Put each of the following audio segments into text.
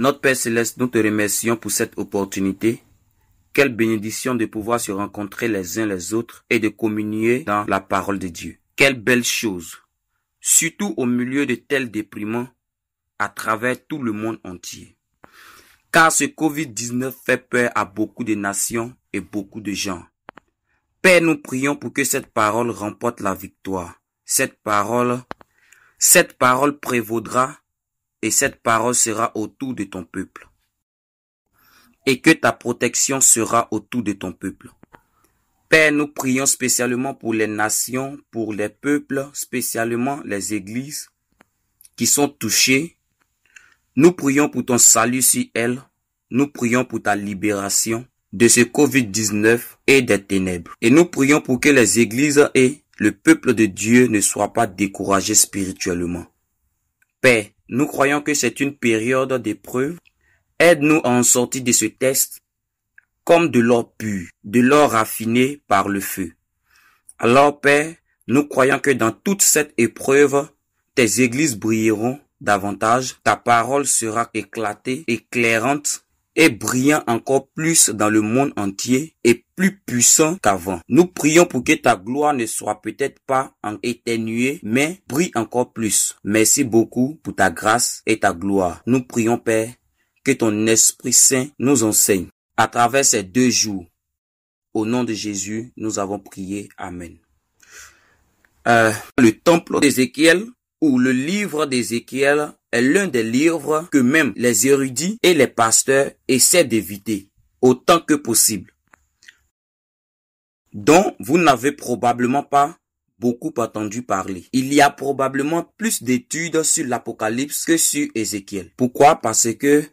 Notre Père céleste, nous te remercions pour cette opportunité. Quelle bénédiction de pouvoir se rencontrer les uns les autres et de communier dans la parole de Dieu. Quelle belle chose, surtout au milieu de tels déprimants à travers tout le monde entier. Car ce Covid-19 fait peur à beaucoup de nations et beaucoup de gens. Père, nous prions pour que cette parole remporte la victoire. Cette parole, cette parole prévaudra et cette parole sera autour de ton peuple. Et que ta protection sera autour de ton peuple. Père, nous prions spécialement pour les nations, pour les peuples, spécialement les églises qui sont touchées. Nous prions pour ton salut sur elles. Nous prions pour ta libération de ce Covid-19 et des ténèbres. Et nous prions pour que les églises et le peuple de Dieu ne soient pas découragés spirituellement. Père, nous croyons que c'est une période d'épreuve. Aide-nous à en sortir de ce test comme de l'or pur, de l'or raffiné par le feu. Alors Père, nous croyons que dans toute cette épreuve, tes églises brilleront davantage, ta parole sera éclatée, éclairante, est brillant encore plus dans le monde entier et plus puissant qu'avant. Nous prions pour que ta gloire ne soit peut-être pas en éténuée, mais brille encore plus. Merci beaucoup pour ta grâce et ta gloire. Nous prions, Père, que ton Esprit Saint nous enseigne à travers ces deux jours. Au nom de Jésus, nous avons prié. Amen. Euh, le temple d'Ézéchiel ou le livre d'Ézéchiel est l'un des livres que même les érudits et les pasteurs essaient d'éviter autant que possible, dont vous n'avez probablement pas beaucoup entendu parler. Il y a probablement plus d'études sur l'Apocalypse que sur Ézéchiel. Pourquoi Parce que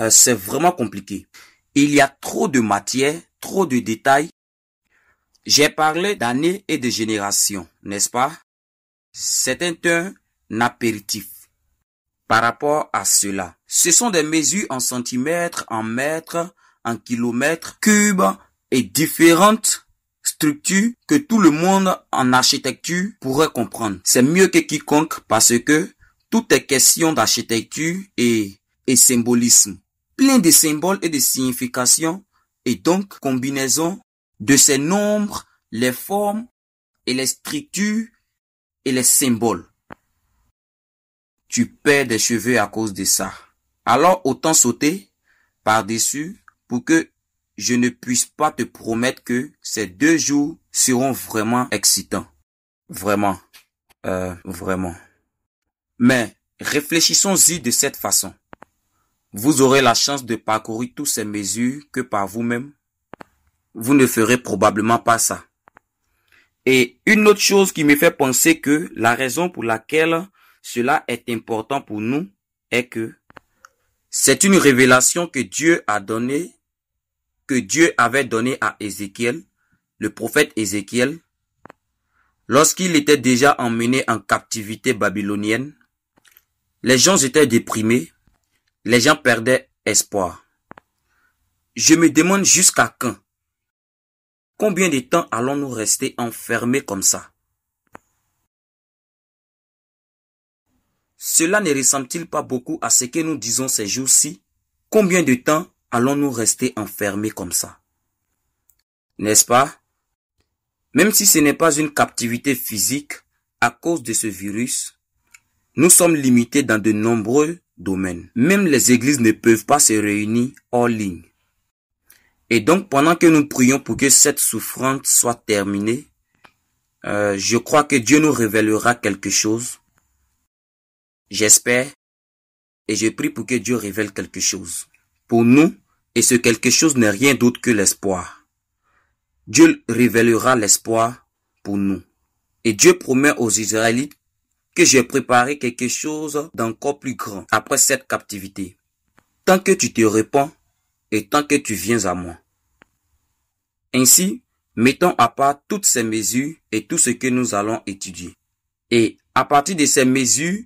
euh, c'est vraiment compliqué. Il y a trop de matière, trop de détails. J'ai parlé d'années et de générations, n'est-ce pas C'est un, un apéritif par rapport à cela. Ce sont des mesures en centimètres, en mètres, en kilomètres cubes et différentes structures que tout le monde en architecture pourrait comprendre. C'est mieux que quiconque parce que tout est question d'architecture et, et symbolisme. Plein de symboles et de significations et donc combinaison de ces nombres, les formes et les structures et les symboles tu perds des cheveux à cause de ça. Alors autant sauter par-dessus pour que je ne puisse pas te promettre que ces deux jours seront vraiment excitants. Vraiment. Euh, vraiment. Mais réfléchissons-y de cette façon. Vous aurez la chance de parcourir toutes ces mesures que par vous-même, vous ne ferez probablement pas ça. Et une autre chose qui me fait penser que la raison pour laquelle cela est important pour nous et que c'est une révélation que Dieu a donnée, que Dieu avait donnée à Ézéchiel, le prophète Ézéchiel, lorsqu'il était déjà emmené en captivité babylonienne. Les gens étaient déprimés, les gens perdaient espoir. Je me demande jusqu'à quand Combien de temps allons-nous rester enfermés comme ça Cela ne ressemble-t-il pas beaucoup à ce que nous disons ces jours-ci Combien de temps allons-nous rester enfermés comme ça N'est-ce pas Même si ce n'est pas une captivité physique, à cause de ce virus, nous sommes limités dans de nombreux domaines. Même les églises ne peuvent pas se réunir en ligne. Et donc, pendant que nous prions pour que cette souffrance soit terminée, euh, je crois que Dieu nous révélera quelque chose J'espère et je prie pour que Dieu révèle quelque chose pour nous et ce quelque chose n'est rien d'autre que l'espoir. Dieu révélera l'espoir pour nous. Et Dieu promet aux Israélites que j'ai préparé quelque chose d'encore plus grand après cette captivité. Tant que tu te réponds et tant que tu viens à moi. Ainsi, mettons à part toutes ces mesures et tout ce que nous allons étudier. Et à partir de ces mesures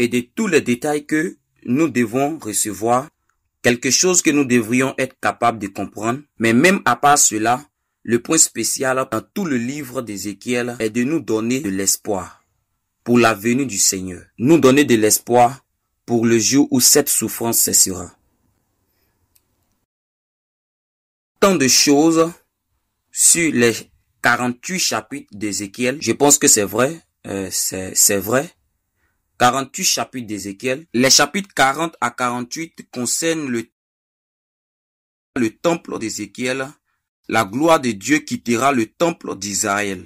et de tous les détails que nous devons recevoir, quelque chose que nous devrions être capables de comprendre. Mais même à part cela, le point spécial dans tout le livre d'Ézéchiel est de nous donner de l'espoir pour la venue du Seigneur. Nous donner de l'espoir pour le jour où cette souffrance cessera. Tant de choses sur les 48 chapitres d'Ézéchiel. Je pense que c'est vrai. Euh, c'est vrai. 48 chapitres d'Ézéchiel. Les chapitres 40 à 48 concernent le, le temple d'Ézéchiel. La gloire de Dieu quittera le temple d'Israël.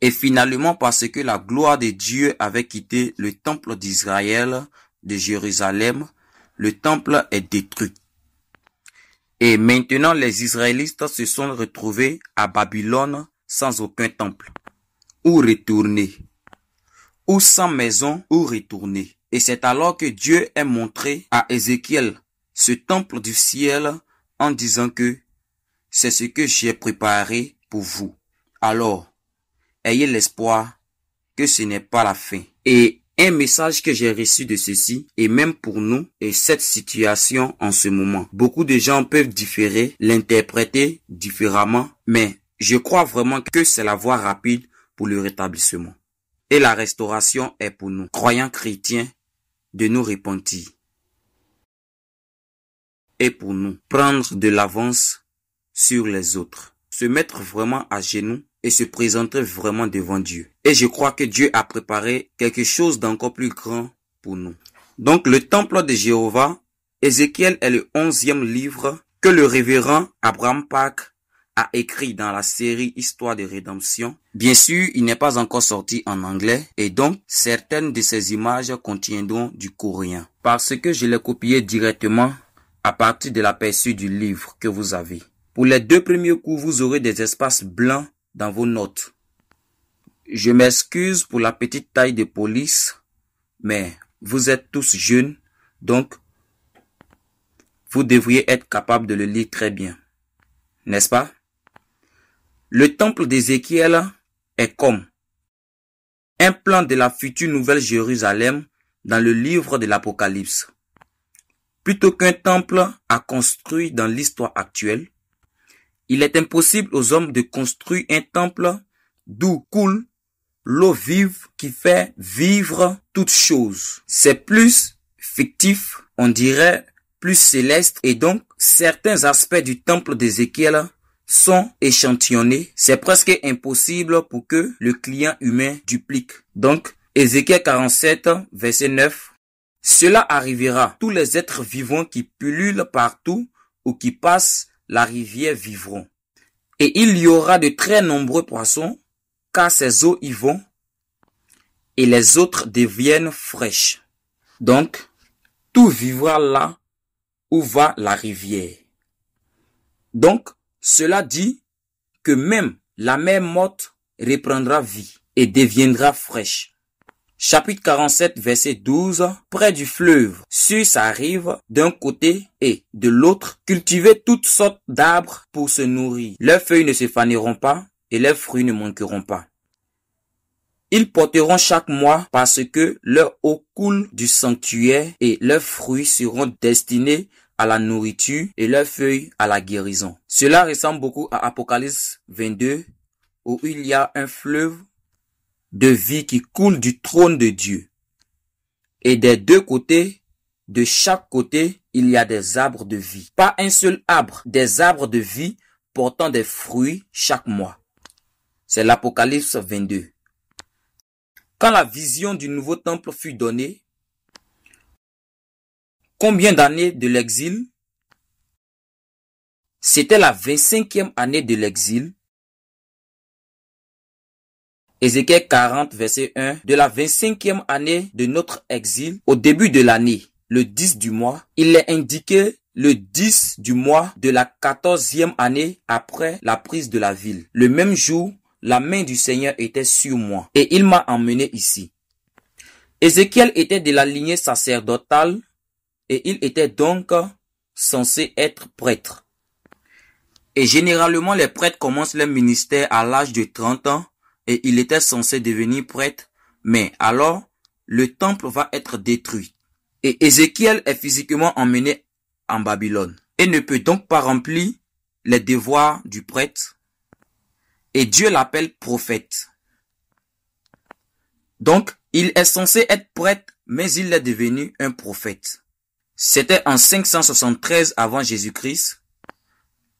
Et finalement, parce que la gloire de Dieu avait quitté le temple d'Israël, de Jérusalem, le temple est détruit. Et maintenant, les Israélites se sont retrouvés à Babylone sans aucun temple. Où retourner ou sans maison ou retourner. Et c'est alors que Dieu est montré à Ézéchiel ce temple du ciel en disant que c'est ce que j'ai préparé pour vous. Alors, ayez l'espoir que ce n'est pas la fin. Et un message que j'ai reçu de ceci, et même pour nous, et cette situation en ce moment. Beaucoup de gens peuvent différer, l'interpréter différemment, mais je crois vraiment que c'est la voie rapide pour le rétablissement. Et la restauration est pour nous, croyants chrétiens, de nous repentir. Et pour nous, prendre de l'avance sur les autres. Se mettre vraiment à genoux et se présenter vraiment devant Dieu. Et je crois que Dieu a préparé quelque chose d'encore plus grand pour nous. Donc le temple de Jéhovah, Ézéchiel est le onzième livre que le révérend Abraham Pack a écrit dans la série Histoire de rédemption. Bien sûr, il n'est pas encore sorti en anglais et donc certaines de ces images contiendront du coréen. Parce que je l'ai copié directement à partir de l'aperçu du livre que vous avez. Pour les deux premiers coups, vous aurez des espaces blancs dans vos notes. Je m'excuse pour la petite taille de police, mais vous êtes tous jeunes, donc vous devriez être capable de le lire très bien. N'est-ce pas? Le temple d'Ézéchiel est comme un plan de la future nouvelle Jérusalem dans le livre de l'Apocalypse. Plutôt qu'un temple à construire dans l'histoire actuelle, il est impossible aux hommes de construire un temple d'où coule l'eau vive qui fait vivre toute chose. C'est plus fictif, on dirait plus céleste, et donc certains aspects du temple d'Ézéchiel sont échantillonnés, c'est presque impossible pour que le client humain duplique. Donc, Ézéchiel 47, verset 9. Cela arrivera. Tous les êtres vivants qui pullulent partout ou qui passent la rivière vivront. Et il y aura de très nombreux poissons, car ces eaux y vont, et les autres deviennent fraîches. Donc, tout vivra là où va la rivière. Donc, cela dit que même la mer morte reprendra vie et deviendra fraîche. Chapitre 47, verset 12. Près du fleuve, sur sa rive, d'un côté et de l'autre, cultiver toutes sortes d'arbres pour se nourrir. Leurs feuilles ne se faneront pas et leurs fruits ne manqueront pas. Ils porteront chaque mois parce que leur eau coule du sanctuaire et leurs fruits seront destinés à la nourriture et leurs feuilles à la guérison. Cela ressemble beaucoup à Apocalypse 22 où il y a un fleuve de vie qui coule du trône de Dieu. Et des deux côtés, de chaque côté, il y a des arbres de vie. Pas un seul arbre, des arbres de vie portant des fruits chaque mois. C'est l'Apocalypse 22. Quand la vision du nouveau temple fut donnée, Combien d'années de l'exil C'était la 25e année de l'exil. Ézéchiel 40, verset 1, de la 25e année de notre exil, au début de l'année, le 10 du mois, il est indiqué le 10 du mois de la 14e année après la prise de la ville. Le même jour, la main du Seigneur était sur moi et il m'a emmené ici. Ézéchiel était de la lignée sacerdotale et il était donc censé être prêtre. Et généralement, les prêtres commencent leur ministère à l'âge de 30 ans et il était censé devenir prêtre, mais alors le temple va être détruit. Et Ézéchiel est physiquement emmené en Babylone et ne peut donc pas remplir les devoirs du prêtre. Et Dieu l'appelle prophète. Donc, il est censé être prêtre, mais il est devenu un prophète. C'était en 573 avant Jésus-Christ,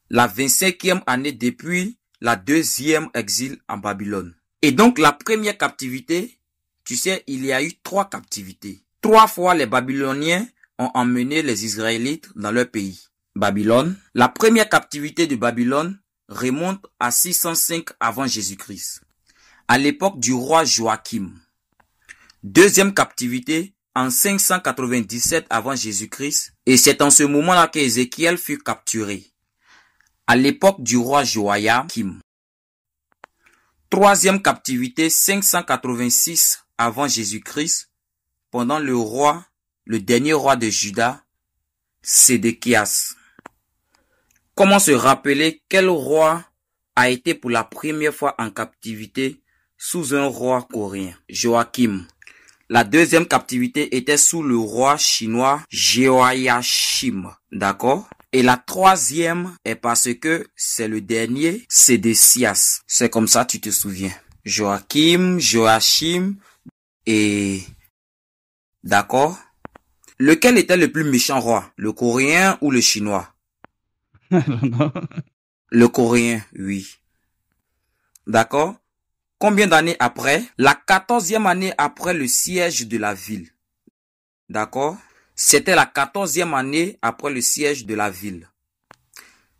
la 25e année depuis la deuxième exil en Babylone. Et donc la première captivité, tu sais, il y a eu trois captivités. Trois fois les Babyloniens ont emmené les Israélites dans leur pays. Babylone. La première captivité de Babylone remonte à 605 avant Jésus-Christ, à l'époque du roi Joachim. Deuxième captivité en 597 avant Jésus-Christ, et c'est en ce moment-là qu'Ézéchiel fut capturé, à l'époque du roi Joachim. Troisième captivité, 586 avant Jésus-Christ, pendant le roi, le dernier roi de Juda, Sédéchias. Comment se rappeler quel roi a été pour la première fois en captivité sous un roi coréen, Joachim, la deuxième captivité était sous le roi chinois Jehoiachim. D'accord et la troisième est parce que c'est le dernier, c'est des Sias. C'est comme ça, tu te souviens. Joachim, Joachim et... D'accord Lequel était le plus méchant roi Le coréen ou le chinois Le coréen, oui. D'accord Combien d'années après La quatorzième année après le siège de la ville. D'accord C'était la quatorzième année après le siège de la ville.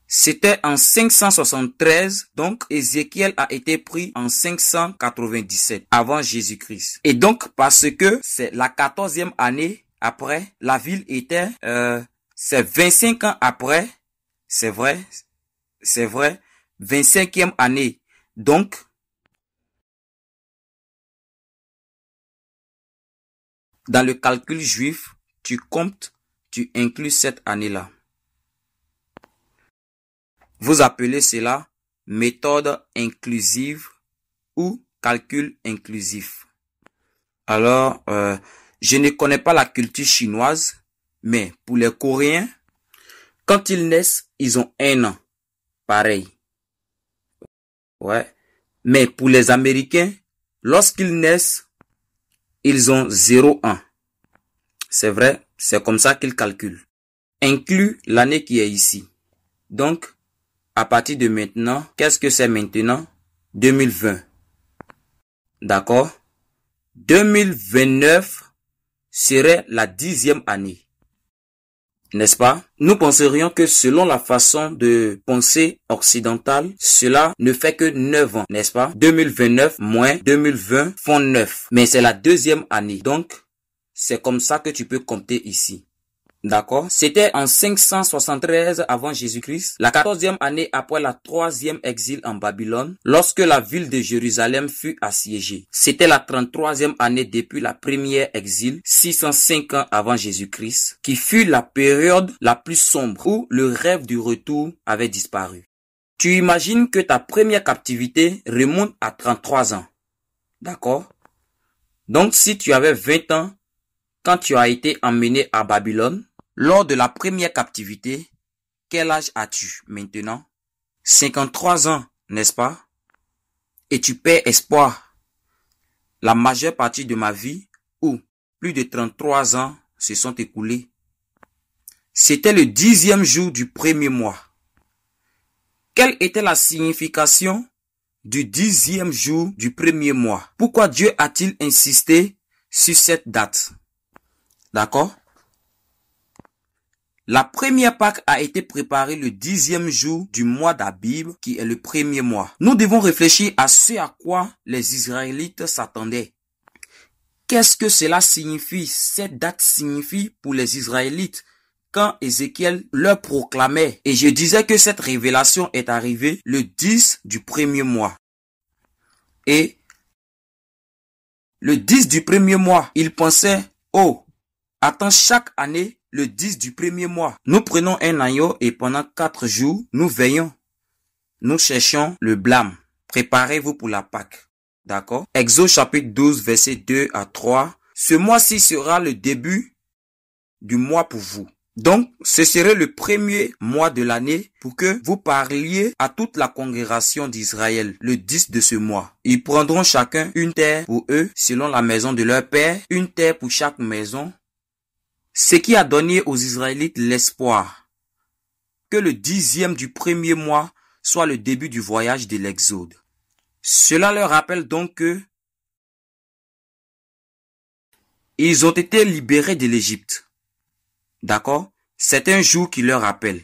C'était en 573, donc Ézéchiel a été pris en 597 avant Jésus-Christ. Et donc parce que c'est la quatorzième année après, la ville était, euh, c'est 25 ans après, c'est vrai, c'est vrai, 25e année. Donc Dans le calcul juif, tu comptes, tu inclus cette année-là. Vous appelez cela méthode inclusive ou calcul inclusif. Alors, euh, je ne connais pas la culture chinoise, mais pour les Coréens, quand ils naissent, ils ont un an. Pareil. Ouais. Mais pour les Américains, lorsqu'ils naissent, ils ont 0,1. C'est vrai, c'est comme ça qu'ils calculent. Inclus l'année qui est ici. Donc, à partir de maintenant, qu'est-ce que c'est maintenant 2020. D'accord 2029 serait la dixième année n'est-ce pas Nous penserions que selon la façon de penser occidentale, cela ne fait que 9 ans, n'est-ce pas 2029 moins 2020 font 9. Mais c'est la deuxième année. Donc, c'est comme ça que tu peux compter ici. D'accord C'était en 573 avant Jésus-Christ, la quatorzième année après la troisième exil en Babylone, lorsque la ville de Jérusalem fut assiégée. C'était la 33e année depuis la première exil, 605 ans avant Jésus-Christ, qui fut la période la plus sombre où le rêve du retour avait disparu. Tu imagines que ta première captivité remonte à 33 ans. D'accord Donc si tu avais 20 ans quand tu as été emmené à Babylone, lors de la première captivité, quel âge as-tu maintenant 53 ans, n'est-ce pas Et tu perds espoir. La majeure partie de ma vie, ou plus de 33 ans, se sont écoulés. C'était le dixième jour du premier mois. Quelle était la signification du dixième jour du premier mois Pourquoi Dieu a-t-il insisté sur cette date D'accord la première Pâque a été préparée le dixième jour du mois d'Abib, qui est le premier mois. Nous devons réfléchir à ce à quoi les Israélites s'attendaient. Qu'est-ce que cela signifie, cette date signifie pour les Israélites quand Ézéchiel leur proclamait. Et je disais que cette révélation est arrivée le 10 du premier mois. Et le 10 du premier mois, ils pensaient, oh, attends chaque année le 10 du premier mois. Nous prenons un agneau et pendant quatre jours, nous veillons. Nous cherchons le blâme. Préparez-vous pour la Pâque. D'accord Exode chapitre 12, verset 2 à 3. Ce mois-ci sera le début du mois pour vous. Donc, ce serait le premier mois de l'année pour que vous parliez à toute la congrégation d'Israël le 10 de ce mois. Ils prendront chacun une terre pour eux, selon la maison de leur père, une terre pour chaque maison, ce qui a donné aux Israélites l'espoir que le dixième du premier mois soit le début du voyage de l'Exode. Cela leur rappelle donc que ils ont été libérés de l'Égypte. D'accord C'est un jour qui leur rappelle.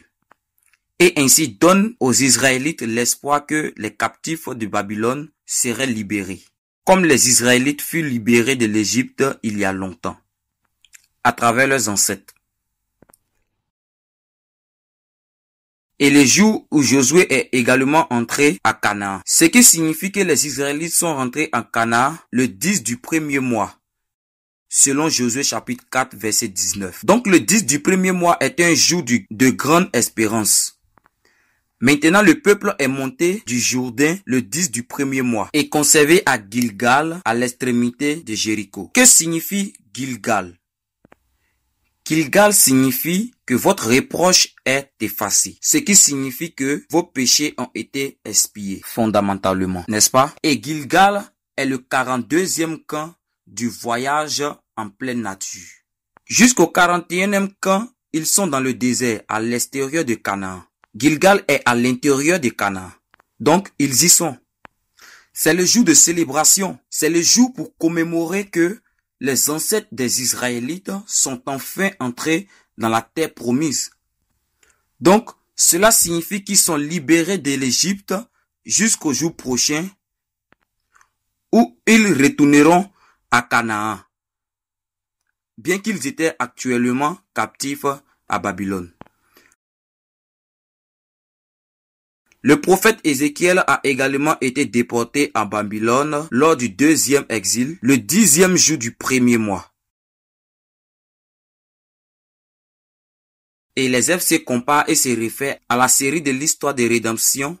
Et ainsi donne aux Israélites l'espoir que les captifs de Babylone seraient libérés, comme les Israélites furent libérés de l'Égypte il y a longtemps à travers leurs ancêtres. et le jour où Josué est également entré à Canaan. Ce qui signifie que les Israélites sont rentrés en Canaan le 10 du premier mois, selon Josué chapitre 4 verset 19. Donc le 10 du premier mois est un jour de grande espérance. Maintenant, le peuple est monté du Jourdain le 10 du premier mois et conservé à Gilgal, à l'extrémité de Jéricho. Que signifie Gilgal Gilgal signifie que votre reproche est effacé, ce qui signifie que vos péchés ont été expiés fondamentalement, n'est-ce pas Et Gilgal est le 42e camp du voyage en pleine nature. Jusqu'au 41e camp, ils sont dans le désert à l'extérieur de Canaan. Gilgal est à l'intérieur de Canaan. Donc, ils y sont. C'est le jour de célébration. C'est le jour pour commémorer que les ancêtres des Israélites sont enfin entrés dans la terre promise. Donc, cela signifie qu'ils sont libérés de l'Égypte jusqu'au jour prochain où ils retourneront à Canaan, bien qu'ils étaient actuellement captifs à Babylone. Le prophète Ézéchiel a également été déporté à Babylone lors du deuxième exil, le dixième jour du premier mois. Et les se compare et se réfère à la série de l'histoire de rédemption,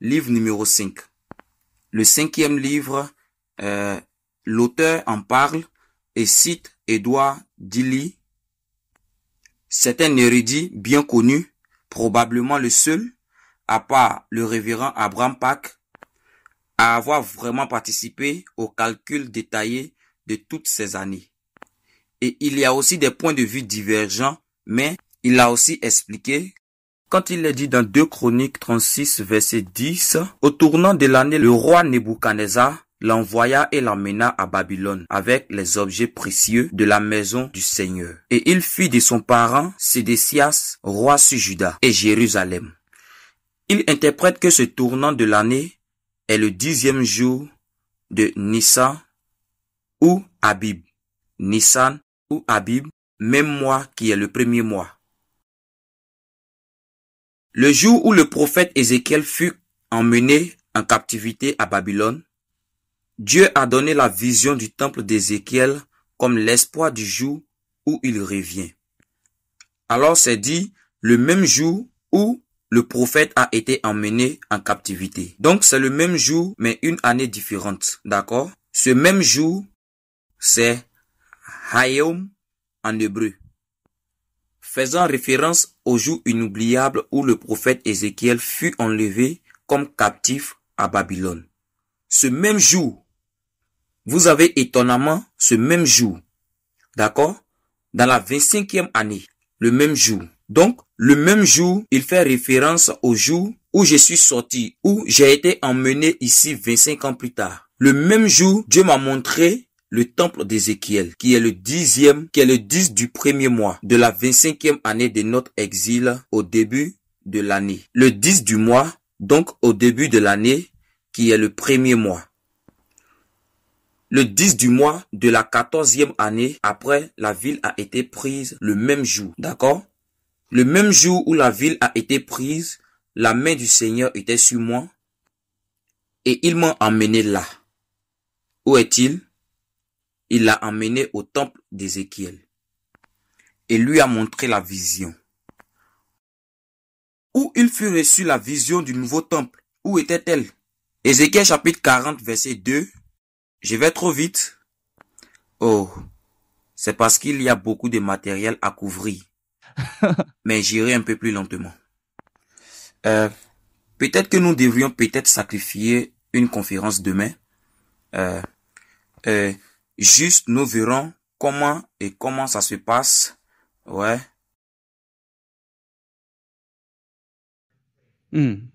livre numéro 5. Le cinquième livre, euh, l'auteur en parle et cite Édouard Dilly. C'est un érudit bien connu, probablement le seul à part le révérend Abraham Pack, à avoir vraiment participé au calcul détaillé de toutes ces années. Et il y a aussi des points de vue divergents, mais il a aussi expliqué quand il est dit dans 2 Chroniques 36 verset 10, au tournant de l'année, le roi Nebuchadnezzar l'envoya et l'emmena à Babylone avec les objets précieux de la maison du Seigneur. Et il fit de son parent Sédécias, roi sur Juda et Jérusalem. Il interprète que ce tournant de l'année est le dixième jour de Nissan ou Habib. Nissan ou Habib, même mois qui est le premier mois. Le jour où le prophète Ézéchiel fut emmené en captivité à Babylone, Dieu a donné la vision du temple d'Ézéchiel comme l'espoir du jour où il revient. Alors c'est dit le même jour où le prophète a été emmené en captivité. Donc c'est le même jour, mais une année différente. D'accord Ce même jour, c'est Hayom en hébreu, faisant référence au jour inoubliable où le prophète Ézéchiel fut enlevé comme captif à Babylone. Ce même jour, vous avez étonnamment ce même jour, d'accord Dans la 25e année, le même jour. Donc, le même jour, il fait référence au jour où je suis sorti, où j'ai été emmené ici 25 ans plus tard. Le même jour, Dieu m'a montré le temple d'Ézéchiel, qui est le dixième, qui est le dix du premier mois de la 25e année de notre exil au début de l'année. Le 10 du mois, donc au début de l'année, qui est le premier mois. Le 10 du mois de la 14e année après la ville a été prise le même jour. D'accord le même jour où la ville a été prise, la main du Seigneur était sur moi et il m'a emmené là. Où est-il Il l'a emmené au temple d'Ézéchiel et lui a montré la vision. Où il fut reçu la vision du nouveau temple Où était-elle Ézéchiel chapitre 40 verset 2. Je vais trop vite. Oh, c'est parce qu'il y a beaucoup de matériel à couvrir. Mais j'irai un peu plus lentement. Euh, peut-être que nous devrions peut-être sacrifier une conférence demain. Euh, euh, juste, nous verrons comment et comment ça se passe. Ouais. Hmm.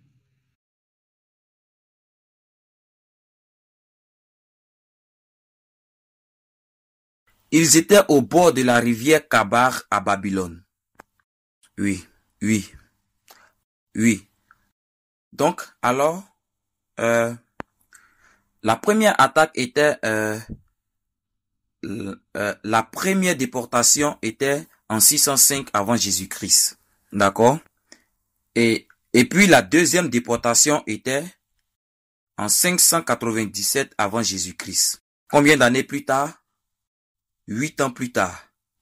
Ils étaient au bord de la rivière Kabar à Babylone oui, oui, oui. Donc, alors, euh, la première attaque était, euh, euh, la première déportation était en 605 avant Jésus-Christ. D'accord et, et puis la deuxième déportation était en 597 avant Jésus-Christ. Combien d'années plus tard Huit ans plus tard.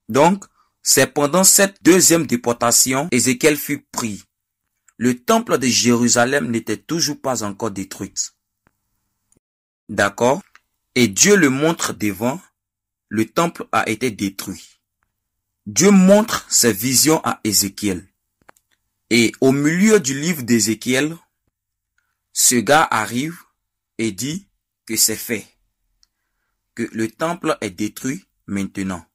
Donc, c'est pendant cette deuxième déportation, Ézéchiel fut pris. Le temple de Jérusalem n'était toujours pas encore détruit. D'accord Et Dieu le montre devant, le temple a été détruit. Dieu montre ses visions à Ézéchiel. Et au milieu du livre d'Ézéchiel, ce gars arrive et dit que c'est fait, que le temple est détruit maintenant.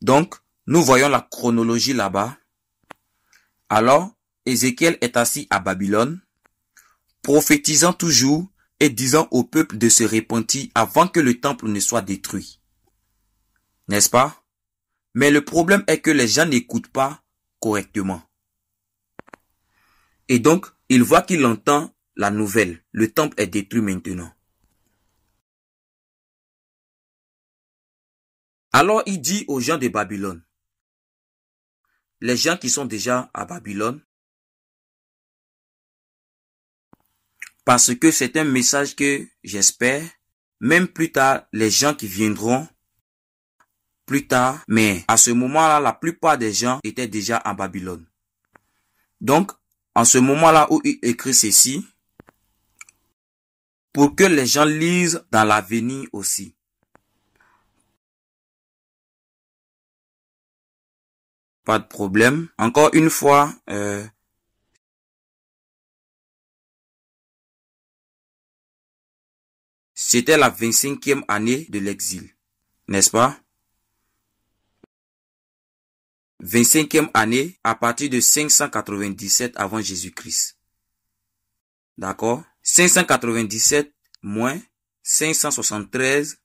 Donc, nous voyons la chronologie là-bas. Alors, Ézéchiel est assis à Babylone, prophétisant toujours et disant au peuple de se repentir avant que le temple ne soit détruit. N'est-ce pas Mais le problème est que les gens n'écoutent pas correctement. Et donc, il voit qu'il entend la nouvelle. Le temple est détruit maintenant. Alors il dit aux gens de Babylone, les gens qui sont déjà à Babylone, parce que c'est un message que j'espère, même plus tard, les gens qui viendront, plus tard, mais à ce moment-là, la plupart des gens étaient déjà à Babylone. Donc, en ce moment-là où il écrit ceci, pour que les gens lisent dans l'avenir aussi. Pas de problème. Encore une fois, euh, c'était la 25e année de l'exil, n'est-ce pas 25e année à partir de 597 avant Jésus-Christ. D'accord 597 moins 573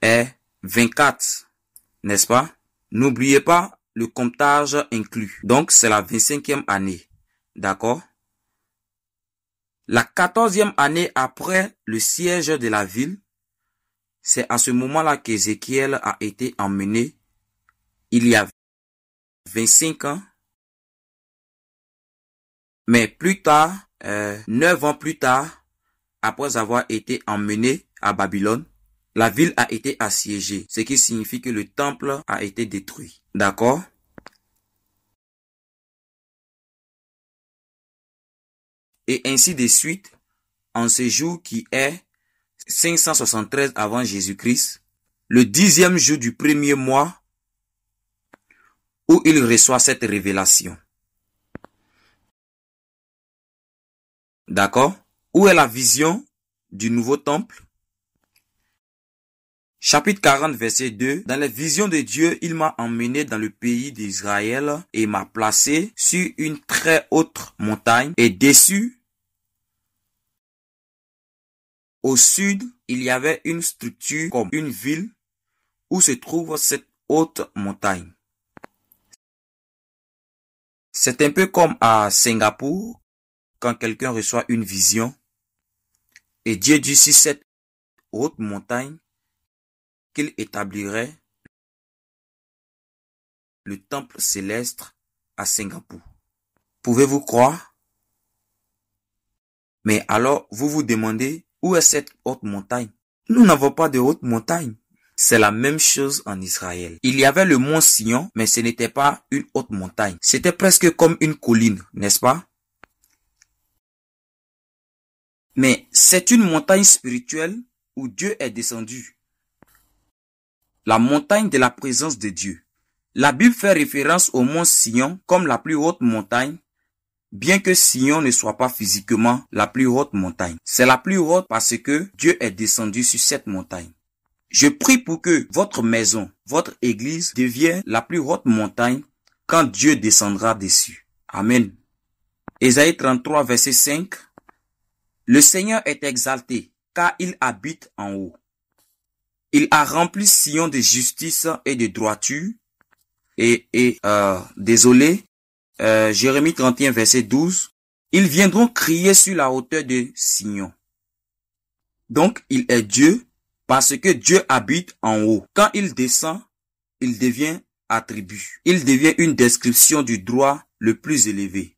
est 24, n'est-ce pas N'oubliez pas le comptage inclus. Donc, c'est la 25e année. D'accord La 14e année après le siège de la ville, c'est à ce moment-là qu'Ézéchiel a été emmené. Il y a 25 ans. Mais plus tard, euh, 9 ans plus tard, après avoir été emmené à Babylone, la ville a été assiégée, ce qui signifie que le temple a été détruit. D'accord Et ainsi de suite, en ce jour qui est 573 avant Jésus-Christ, le dixième jour du premier mois, où il reçoit cette révélation. D'accord Où est la vision du nouveau temple Chapitre 40, verset 2. Dans la vision de Dieu, il m'a emmené dans le pays d'Israël et m'a placé sur une très haute montagne et dessus au sud, il y avait une structure comme une ville où se trouve cette haute montagne. C'est un peu comme à Singapour quand quelqu'un reçoit une vision et Dieu dit si cette haute montagne qu'il établirait le temple céleste à Singapour. Pouvez-vous croire Mais alors, vous vous demandez, où est cette haute montagne Nous n'avons pas de haute montagne. C'est la même chose en Israël. Il y avait le mont Sion, mais ce n'était pas une haute montagne. C'était presque comme une colline, n'est-ce pas Mais c'est une montagne spirituelle où Dieu est descendu la montagne de la présence de Dieu. La Bible fait référence au mont Sion comme la plus haute montagne, bien que Sion ne soit pas physiquement la plus haute montagne. C'est la plus haute parce que Dieu est descendu sur cette montagne. Je prie pour que votre maison, votre église devienne la plus haute montagne quand Dieu descendra dessus. Amen. Ésaïe 33, verset 5. Le Seigneur est exalté, car il habite en haut. Il a rempli Sion de justice et de droiture. Et, et euh, désolé, euh, Jérémie 31, verset 12, ils viendront crier sur la hauteur de Sion. Donc, il est Dieu parce que Dieu habite en haut. Quand il descend, il devient attribut. Il devient une description du droit le plus élevé.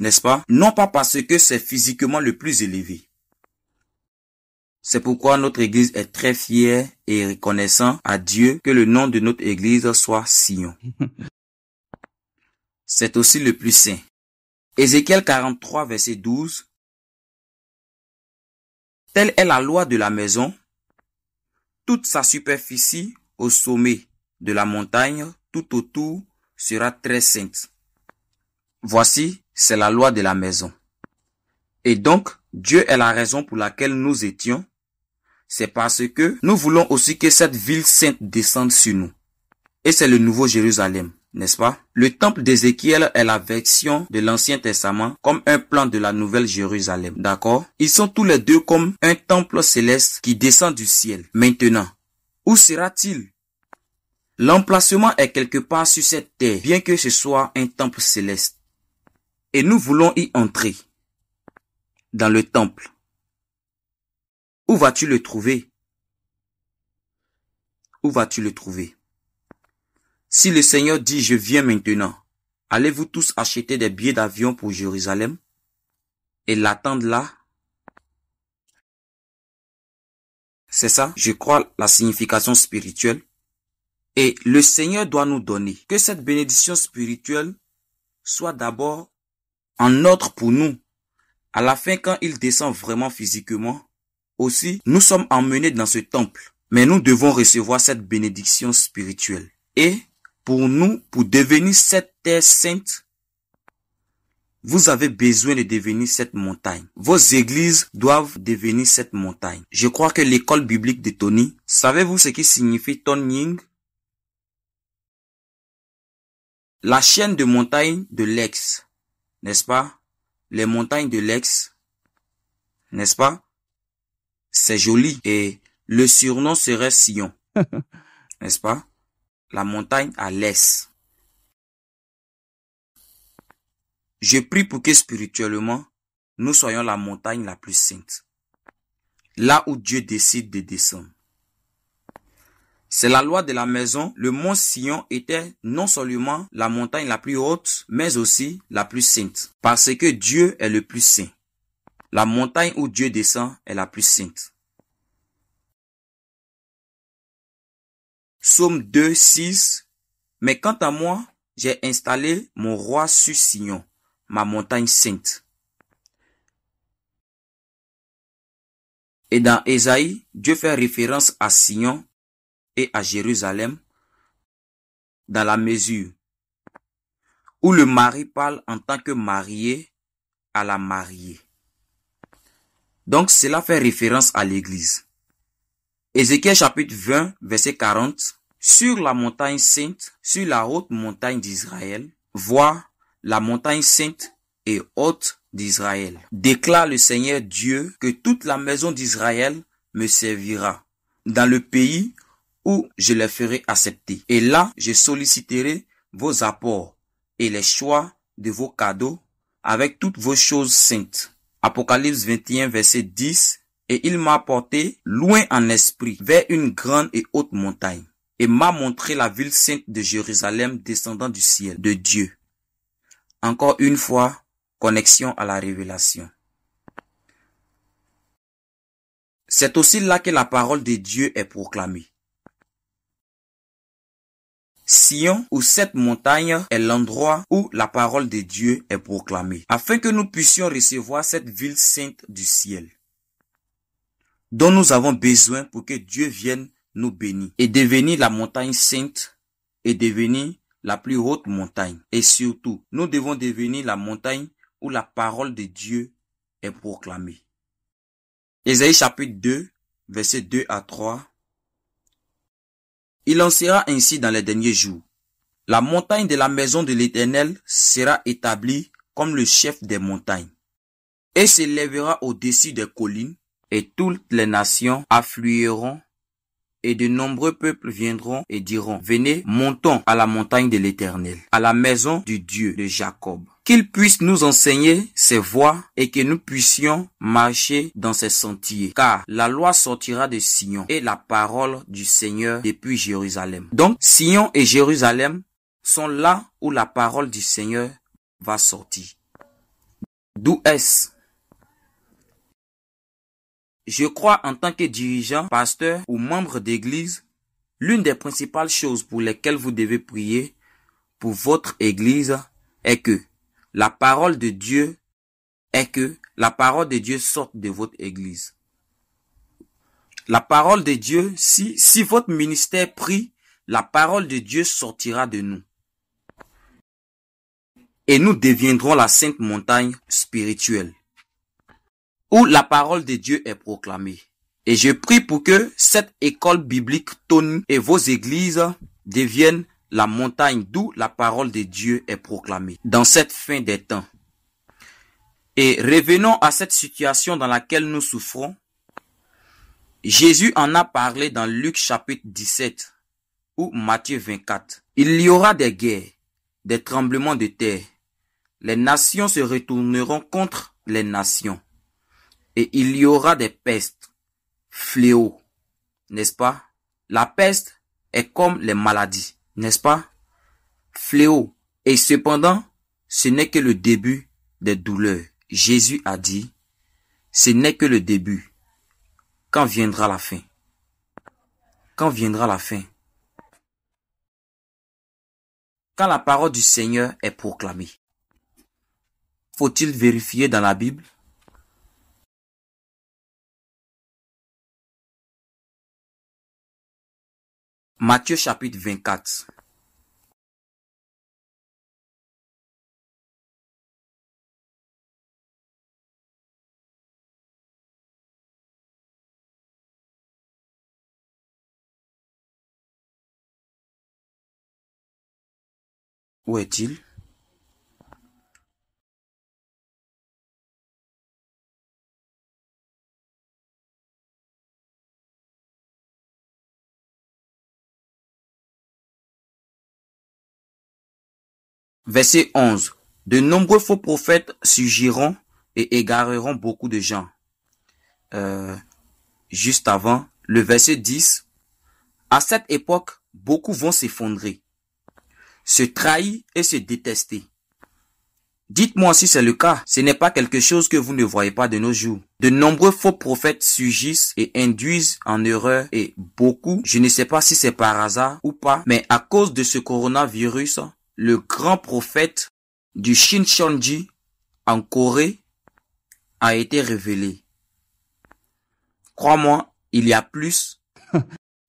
N'est-ce pas? Non pas parce que c'est physiquement le plus élevé, c'est pourquoi notre Église est très fière et reconnaissant à Dieu que le nom de notre Église soit Sion. C'est aussi le plus saint. Ézéchiel 43, verset 12. Telle est la loi de la maison. Toute sa superficie au sommet de la montagne tout autour sera très sainte. Voici, c'est la loi de la maison. Et donc, Dieu est la raison pour laquelle nous étions, c'est parce que nous voulons aussi que cette ville sainte descende sur nous. Et c'est le nouveau Jérusalem, n'est-ce pas Le temple d'Ézéchiel est la version de l'Ancien Testament comme un plan de la nouvelle Jérusalem, d'accord Ils sont tous les deux comme un temple céleste qui descend du ciel. Maintenant, où sera-t-il L'emplacement est quelque part sur cette terre, bien que ce soit un temple céleste. Et nous voulons y entrer dans le temple. Où vas-tu le trouver Où vas-tu le trouver Si le Seigneur dit je viens maintenant, allez-vous tous acheter des billets d'avion pour Jérusalem et l'attendre là C'est ça, je crois, la signification spirituelle. Et le Seigneur doit nous donner que cette bénédiction spirituelle soit d'abord en notre pour nous, à la fin quand il descend vraiment physiquement, aussi, nous sommes emmenés dans ce temple, mais nous devons recevoir cette bénédiction spirituelle. Et pour nous, pour devenir cette terre sainte, vous avez besoin de devenir cette montagne. Vos églises doivent devenir cette montagne. Je crois que l'école biblique de Tony, savez-vous ce qui signifie tonying La chaîne de montagne de l'ex, n'est-ce pas? Les montagnes de l'ex, n'est-ce pas? C'est joli et le surnom serait Sion. N'est-ce pas La montagne à l'est. Je prie pour que spirituellement, nous soyons la montagne la plus sainte. Là où Dieu décide de descendre. C'est la loi de la maison. Le mont Sion était non seulement la montagne la plus haute, mais aussi la plus sainte. Parce que Dieu est le plus saint. La montagne où Dieu descend est la plus sainte. Psaume 2, 6. Mais quant à moi, j'ai installé mon roi sur Sion, ma montagne sainte. Et dans Esaïe, Dieu fait référence à Sion et à Jérusalem dans la mesure où le mari parle en tant que marié à la mariée. Donc cela fait référence à l'Église. Ézéchiel chapitre 20, verset 40. Sur la montagne sainte, sur la haute montagne d'Israël, vois la montagne sainte et haute d'Israël. Déclare le Seigneur Dieu que toute la maison d'Israël me servira dans le pays où je les ferai accepter. Et là, je solliciterai vos apports et les choix de vos cadeaux avec toutes vos choses saintes. Apocalypse 21, verset 10. Et il m'a porté loin en esprit vers une grande et haute montagne et m'a montré la ville sainte de Jérusalem descendant du ciel de Dieu. Encore une fois, connexion à la révélation. C'est aussi là que la parole de Dieu est proclamée. Sion ou cette montagne est l'endroit où la parole de Dieu est proclamée, afin que nous puissions recevoir cette ville sainte du ciel dont nous avons besoin pour que Dieu vienne nous bénir et devenir la montagne sainte et devenir la plus haute montagne. Et surtout, nous devons devenir la montagne où la parole de Dieu est proclamée. chapitre 2, verset 2 à 3 il en sera ainsi dans les derniers jours. La montagne de la maison de l'Éternel sera établie comme le chef des montagnes, et s'élèvera au-dessus des collines, et toutes les nations afflueront et de nombreux peuples viendront et diront, venez, montons à la montagne de l'éternel, à la maison du Dieu de Jacob qu'il puisse nous enseigner ses voies et que nous puissions marcher dans ses sentiers. Car la loi sortira de Sion et la parole du Seigneur depuis Jérusalem. Donc Sion et Jérusalem sont là où la parole du Seigneur va sortir. D'où est-ce je crois en tant que dirigeant, pasteur ou membre d'église, l'une des principales choses pour lesquelles vous devez prier pour votre église est que la parole de Dieu est que la parole de Dieu sorte de votre église. La parole de Dieu, si, si votre ministère prie, la parole de Dieu sortira de nous. Et nous deviendrons la sainte montagne spirituelle où la parole de Dieu est proclamée. Et je prie pour que cette école biblique tonne et vos églises deviennent la montagne d'où la parole de Dieu est proclamée dans cette fin des temps. Et revenons à cette situation dans laquelle nous souffrons. Jésus en a parlé dans Luc chapitre 17 ou Matthieu 24. Il y aura des guerres, des tremblements de terre. Les nations se retourneront contre les nations. Et il y aura des pestes, fléaux, n'est-ce pas La peste est comme les maladies, n'est-ce pas Fléaux. Et cependant, ce n'est que le début des douleurs. Jésus a dit, ce n'est que le début. Quand viendra la fin Quand viendra la fin Quand la parole du Seigneur est proclamée, faut-il vérifier dans la Bible Matthieu chapitre 24 Où est est-il Verset 11. De nombreux faux prophètes surgiront et égareront beaucoup de gens. Euh, juste avant, le verset 10. À cette époque, beaucoup vont s'effondrer, se trahir et se détester. Dites-moi si c'est le cas, ce n'est pas quelque chose que vous ne voyez pas de nos jours. De nombreux faux prophètes surgissent et induisent en erreur et beaucoup, je ne sais pas si c'est par hasard ou pas, mais à cause de ce coronavirus, le grand prophète du Shincheonji en Corée a été révélé. Crois-moi, il y a plus.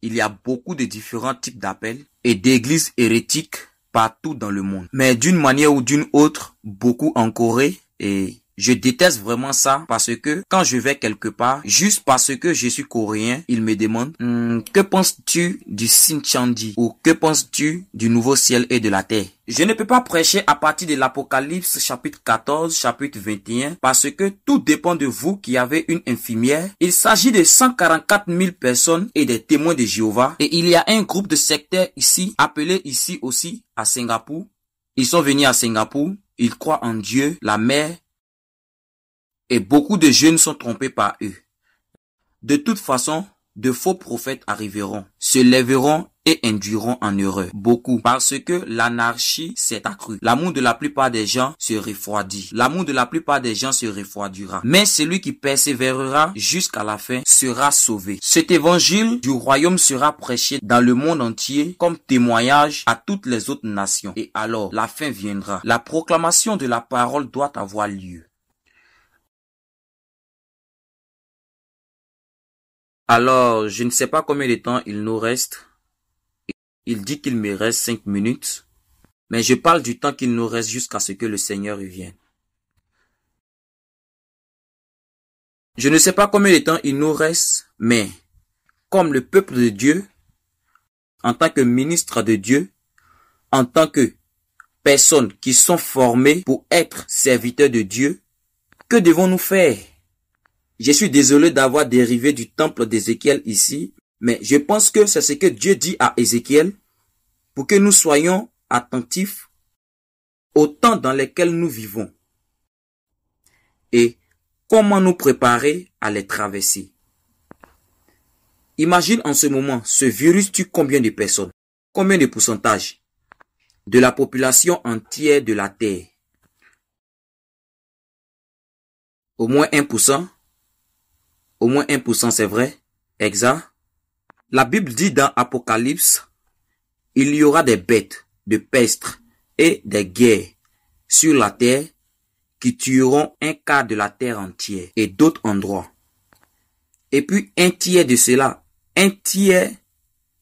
il y a beaucoup de différents types d'appels et d'églises hérétiques partout dans le monde. Mais d'une manière ou d'une autre, beaucoup en Corée et je déteste vraiment ça parce que quand je vais quelque part, juste parce que je suis coréen, ils me demandent hmm, que penses-tu du Chandi ou que penses-tu du nouveau ciel et de la terre. Je ne peux pas prêcher à partir de l'Apocalypse chapitre 14, chapitre 21, parce que tout dépend de vous qui avez une infirmière. Il s'agit de 144 000 personnes et des témoins de Jéhovah. Et il y a un groupe de secteurs ici, appelé ici aussi à Singapour. Ils sont venus à Singapour. Ils croient en Dieu, la mer, et beaucoup de jeunes sont trompés par eux. De toute façon, de faux prophètes arriveront, se lèveront et induiront en erreur. Beaucoup. Parce que l'anarchie s'est accrue. L'amour de la plupart des gens se refroidit. L'amour de la plupart des gens se refroidira. Mais celui qui persévérera jusqu'à la fin sera sauvé. Cet évangile du royaume sera prêché dans le monde entier comme témoignage à toutes les autres nations. Et alors, la fin viendra. La proclamation de la parole doit avoir lieu. Alors, je ne sais pas combien de temps il nous reste. Il dit qu'il me reste cinq minutes, mais je parle du temps qu'il nous reste jusqu'à ce que le Seigneur revienne. Je ne sais pas combien de temps il nous reste, mais comme le peuple de Dieu, en tant que ministre de Dieu, en tant que personnes qui sont formées pour être serviteurs de Dieu, que devons-nous faire je suis désolé d'avoir dérivé du temple d'Ézéchiel ici, mais je pense que c'est ce que Dieu dit à Ézéchiel pour que nous soyons attentifs au temps dans lequel nous vivons et comment nous préparer à les traverser. Imagine en ce moment, ce virus tue combien de personnes, combien de pourcentages de la population entière de la Terre. Au moins 1%, au moins 1%, c'est vrai Exact La Bible dit dans Apocalypse, il y aura des bêtes, de pestres et des guerres sur la terre qui tueront un quart de la terre entière et d'autres endroits. Et puis un tiers de cela, un tiers,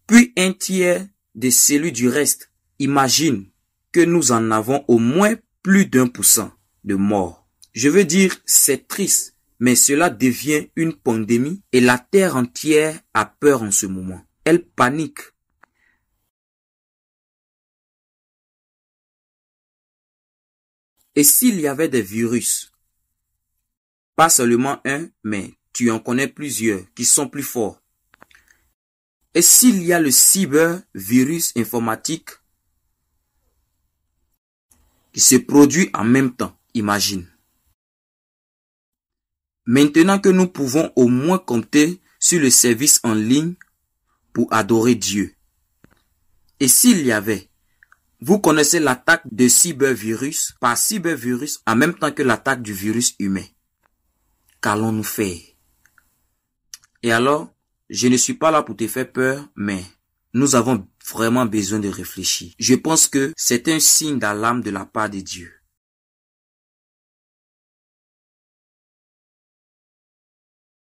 puis un tiers de celui du reste. Imagine que nous en avons au moins plus d'un pour cent de morts. Je veux dire, c'est triste mais cela devient une pandémie et la Terre entière a peur en ce moment. Elle panique. Et s'il y avait des virus, pas seulement un, mais tu en connais plusieurs qui sont plus forts. Et s'il y a le cyber virus informatique qui se produit en même temps, imagine. Maintenant que nous pouvons au moins compter sur le service en ligne pour adorer Dieu. Et s'il y avait, vous connaissez l'attaque de cybervirus par cybervirus en même temps que l'attaque du virus humain. Qu'allons-nous faire Et alors, je ne suis pas là pour te faire peur, mais nous avons vraiment besoin de réfléchir. Je pense que c'est un signe d'alarme de la part de Dieu.